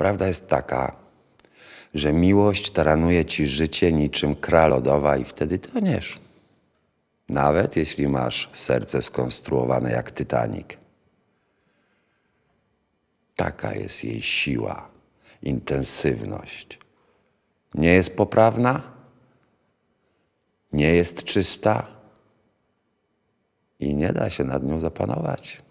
Prawda jest taka, że miłość taranuje ci życie niczym kralodowa i wtedy toniesz. Nawet jeśli masz serce skonstruowane jak Tytanik. Taka jest jej siła, intensywność. Nie jest poprawna, nie jest czysta i nie da się nad nią zapanować.